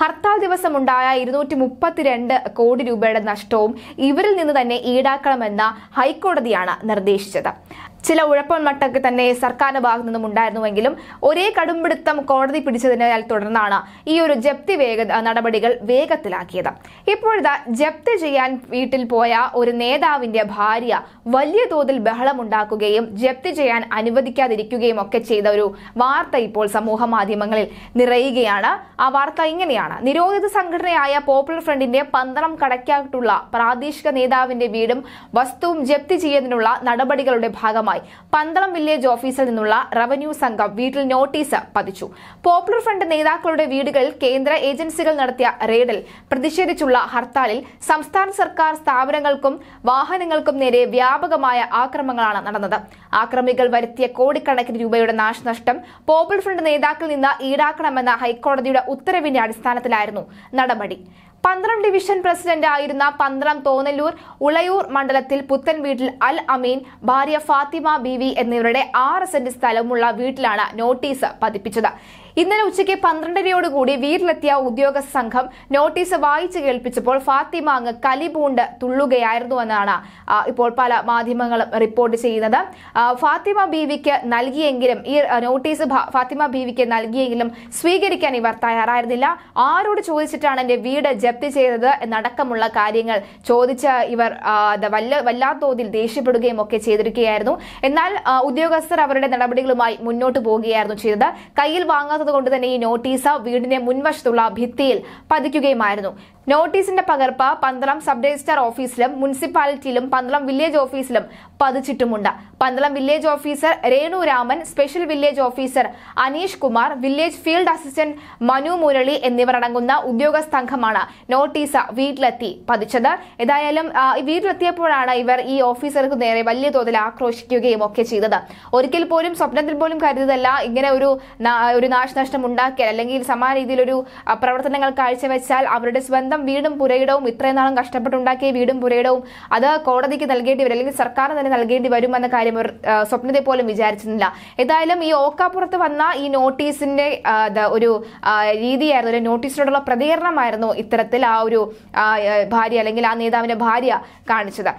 ഹർത്താൽ ദിവസം ഉണ്ടായ ഇരുന്നൂറ്റി മുപ്പത്തിരണ്ട് കോടി രൂപയുടെ നഷ്ടവും ഇവരിൽ നിന്ന് തന്നെ ഈടാക്കണമെന്ന ഹൈക്കോടതിയാണ് നിർദ്ദേശിച്ചത് ചില ഉഴപ്പൻമട്ടൊക്കെ തന്നെ സർക്കാരിന്റെ ഭാഗത്തു നിന്നും ഉണ്ടായിരുന്നുവെങ്കിലും ഒരേ കടുംപിടുത്തം കോടതി പിടിച്ചതിനാൽ തുടർന്നാണ് ഈ ഒരു ജപ്തി വേഗ നടപടികൾ വേഗത്തിലാക്കിയത് ഇപ്പോഴത്തെ ജപ്തി ചെയ്യാൻ വീട്ടിൽ പോയ ഒരു നേതാവിന്റെ ഭാര്യ വലിയ തോതിൽ ബഹളമുണ്ടാക്കുകയും ജപ്തി ചെയ്യാൻ അനുവദിക്കാതിരിക്കുകയും ഒക്കെ ചെയ്ത ഒരു വാർത്ത ഇപ്പോൾ സമൂഹ മാധ്യമങ്ങളിൽ നിറയുകയാണ് ആ വാർത്ത ഇങ്ങനെയാണ് നടക്കുകയാണ് നിരോധിത സംഘടനയായ പോപ്പുലർ ഫ്രണ്ടിന്റെ പന്തളം കടക്കാട്ടുള്ള പ്രാദേശിക നേതാവിന്റെ വീടും വസ്തുവും ജപ്തി ചെയ്യുന്നതിനുള്ള നടപടികളുടെ ഭാഗമായി പന്തളം വില്ലേജ് ഓഫീസിൽ നിന്നുള്ള റവന്യൂ സംഘം വീട്ടിൽ നോട്ടീസ് പതിച്ചു പോപ്പുലർ ഫ്രണ്ട് നേതാക്കളുടെ വീടുകളിൽ കേന്ദ്ര ഏജൻസികൾ നടത്തിയ റെയ്ഡിൽ പ്രതിഷേധിച്ചുള്ള ഹർത്താലിൽ സംസ്ഥാന സർക്കാർ സ്ഥാപനങ്ങൾക്കും വാഹനങ്ങൾക്കും നേരെ വ്യാപകമായ ആക്രമണങ്ങളാണ് നടന്നത് ആക്രമികൾ വരുത്തിയ കോടിക്കണക്കിന് രൂപയുടെ നാശനഷ്ടം പോപ്പിൾ ഫ്രണ്ട് നേതാക്കളിൽ നിന്ന് ഈടാക്കണമെന്ന ഹൈക്കോടതിയുടെ ഉത്തരവിന്റെ അടിസ്ഥാനത്തിലായിരുന്നു നടപടി പന്ത്രം ഡിവിഷൻ പ്രസിഡന്റ് ആയിരുന്ന പന്ത്രം തോന്നലൂർ ഉളയൂർ മണ്ഡലത്തിൽ പുത്തൻ വീട്ടിൽ അൽ അമീൻ ഭാര്യ ഫാത്തിമ വി എന്നിവരുടെ ആറ് സെന്റ് സ്ഥലമുള്ള വീട്ടിലാണ് നോട്ടീസ് പതിപ്പിച്ചത് ഇന്നലെ ഉച്ചയ്ക്ക് പന്ത്രണ്ടരയോടുകൂടി വീരിലെത്തിയ ഉദ്യോഗസ്ഥ സംഘം നോട്ടീസ് വായിച്ചു കേൾപ്പിച്ചപ്പോൾ ഫാത്തിമ അങ്ങ് കലിപൂണ്ട് എന്നാണ് ഇപ്പോൾ പല മാധ്യമങ്ങളും റിപ്പോർട്ട് ചെയ്യുന്നത് ഫാത്തിമ ബീവിക്ക് നൽകിയെങ്കിലും ഈ നോട്ടീസ് ഫാത്തിമ ബീവിക്ക് നൽകിയെങ്കിലും സ്വീകരിക്കാൻ ഇവർ തയ്യാറായിരുന്നില്ല ആരോട് ചോദിച്ചിട്ടാണ് എന്റെ വീട് ജപ്തി ചെയ്തത് എന്നടക്കമുള്ള കാര്യങ്ങൾ ചോദിച്ച ഇവർ വല്ല ദേഷ്യപ്പെടുകയും ഒക്കെ ചെയ്തിരിക്കുകയായിരുന്നു എന്നാൽ ഉദ്യോഗസ്ഥർ അവരുടെ നടപടികളുമായി മുന്നോട്ട് പോവുകയായിരുന്നു ചെയ്തത് കയ്യിൽ വാങ്ങാത്ത കൊണ്ട് തന്നെ ഈ നോട്ടീസ് വീടിന്റെ മുൻവശത്തുള്ള ഭിത്തിയിൽ പതിക്കുകയുമായിരുന്നു നോട്ടീസിന്റെ പകർപ്പ് പന്തളം സബ് രജിസ്ട്രാർ ഓഫീസിലും മുനിസിപ്പാലിറ്റിയിലും പന്തളം വില്ലേജ് ഓഫീസിലും പതിച്ചിട്ടുമുണ്ട് Pandalam village officer Renu Raman special village officer Aneesh Kumar village field assistant Manu Murali എന്നിവർ അടങ്ങുന്ന ഉദ്യോഗസ്ഥ സംഘമാണ് നോട്ടീസ് വീട്ടിലെത്തി പതിച്ചത് ഏതായാലും വീട്ടിലെത്തിയപ്പോഴാണ് ഇവർ ഈ ഓഫീസർക്ക് നേരെ വലിയ തോതിൽ ആക്രോശിക്കുകയും ഒക്കെ ചെയ്തത് ഒരിക്കൽ പോലും സ്വപ്നത്തിൽ പോലും കരുതല്ല ഇങ്ങനെ ഒരു ഒരു നാശ നാശനഷ്ടം ഉണ്ടാക്കിയാൽ അല്ലെങ്കിൽ സമാന രീതിയിലൊരു പ്രവർത്തനങ്ങൾ കാഴ്ചവെച്ചാൽ അവരുടെ സ്വന്തം വീടും പുരയിടവും ഇത്രയും നാളും കഷ്ടപ്പെട്ടുണ്ടാക്കിയ വീടും പുരയിടവും അത് കോടതിക്ക് നൽകേണ്ടി വരും അല്ലെങ്കിൽ സർക്കാർ തന്നെ നൽകേണ്ടി വരുമെന്ന കാര്യം സ്വപ്നത്തെ പോലും വിചാരിച്ചിരുന്നില്ല ഏതായാലും ഈ ഓക്കാപ്പുറത്ത് വന്ന ഈ നോട്ടീസിന്റെ ഒരു രീതിയായിരുന്നു ഒരു നോട്ടീസിനോടുള്ള പ്രതികരണമായിരുന്നു ഇത്തരത്തിൽ ആ ഒരു ഭാര്യ അല്ലെങ്കിൽ ആ നേതാവിന്റെ ഭാര്യ കാണിച്ചത്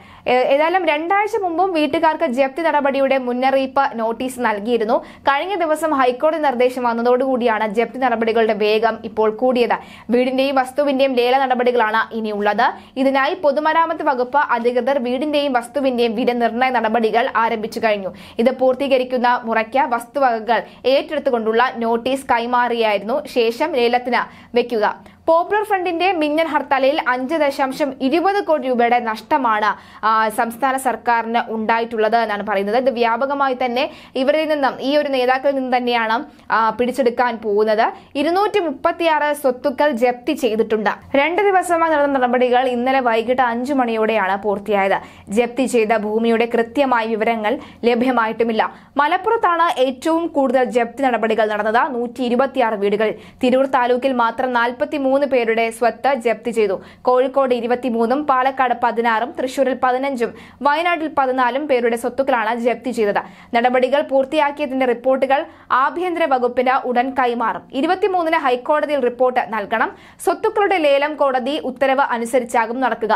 ഏതായാലും രണ്ടാഴ്ച മുമ്പും വീട്ടുകാർക്ക് ജപ്തി നടപടിയുടെ മുന്നറിയിപ്പ് നോട്ടീസ് നൽകിയിരുന്നു കഴിഞ്ഞ ദിവസം ഹൈക്കോടതി നിർദ്ദേശം വന്നതോട് കൂടിയാണ് ജപ്തി നടപടികളുടെ വേഗം ഇപ്പോൾ കൂടിയത് വീടിന്റെയും വസ്തുവിന്റെയും ലേല നടപടികളാണ് ഇനിയുള്ളത് ഇതിനായി പൊതുമരാമത്ത് വകുപ്പ് അധികൃതർ വീടിന്റെയും വസ്തുവിന്റെയും വില നിർണയ നടപടികൾ ആരംഭിച്ചു കഴിഞ്ഞു ഇത് പൂർത്തീകരിക്കുന്ന മുറയ്ക്ക് വസ്തുവകകൾ ഏറ്റെടുത്തുകൊണ്ടുള്ള നോട്ടീസ് കൈമാറിയായിരുന്നു ശേഷം ലേലത്തിന് വെക്കുക പോപ്പുലർ ഫ്രണ്ടിന്റെ മിന്നൽ ഹർത്താലിൽ അഞ്ച് ദശാംശം ഇരുപത് കോടി രൂപയുടെ നഷ്ടമാണ് സംസ്ഥാന സർക്കാരിന് ഉണ്ടായിട്ടുള്ളത് എന്നാണ് പറയുന്നത് ഇത് വ്യാപകമായി തന്നെ ഇവരിൽ നിന്നും ഈ ഒരു നേതാക്കളിൽ നിന്ന് തന്നെയാണ് പിടിച്ചെടുക്കാൻ പോകുന്നത് ഇരുന്നൂറ്റി മുപ്പത്തിയാറ് സ്വത്തുക്കൾ ജപ്തി ചെയ്തിട്ടുണ്ട് രണ്ട് ദിവസമായി നടന്ന നടപടികൾ ഇന്നലെ വൈകിട്ട് അഞ്ചു മണിയോടെയാണ് പൂർത്തിയായത് ജപ്തി ചെയ്ത ഭൂമിയുടെ കൃത്യമായ വിവരങ്ങൾ ലഭ്യമായിട്ടുമില്ല മലപ്പുറത്താണ് ഏറ്റവും കൂടുതൽ ജപ്തി നടപടികൾ നടന്നത് നൂറ്റി വീടുകൾ തിരൂർ താലൂക്കിൽ മാത്രം നാൽപ്പത്തി മൂന്ന് പേരുടെ സ്വത്ത് ജപ്തി ചെയ്തു കോഴിക്കോട് ഇരുപത്തിമൂന്നും പാലക്കാട് പതിനാറും തൃശൂരിൽ പതിനഞ്ചും വയനാട്ടിൽ പതിനാലും പേരുടെ സ്വത്തുക്കളാണ് ജപ്തി ചെയ്തത് നടപടികൾ പൂർത്തിയാക്കിയതിന്റെ റിപ്പോർട്ടുകൾ ആഭ്യന്തര വകുപ്പിന് ഉടൻ കൈമാറും ഇരുപത്തിമൂന്നിന് ഹൈക്കോടതിയിൽ റിപ്പോർട്ട് നൽകണം സ്വത്തുക്കളുടെ ലേലം കോടതി ഉത്തരവ് അനുസരിച്ചാകും നടക്കുക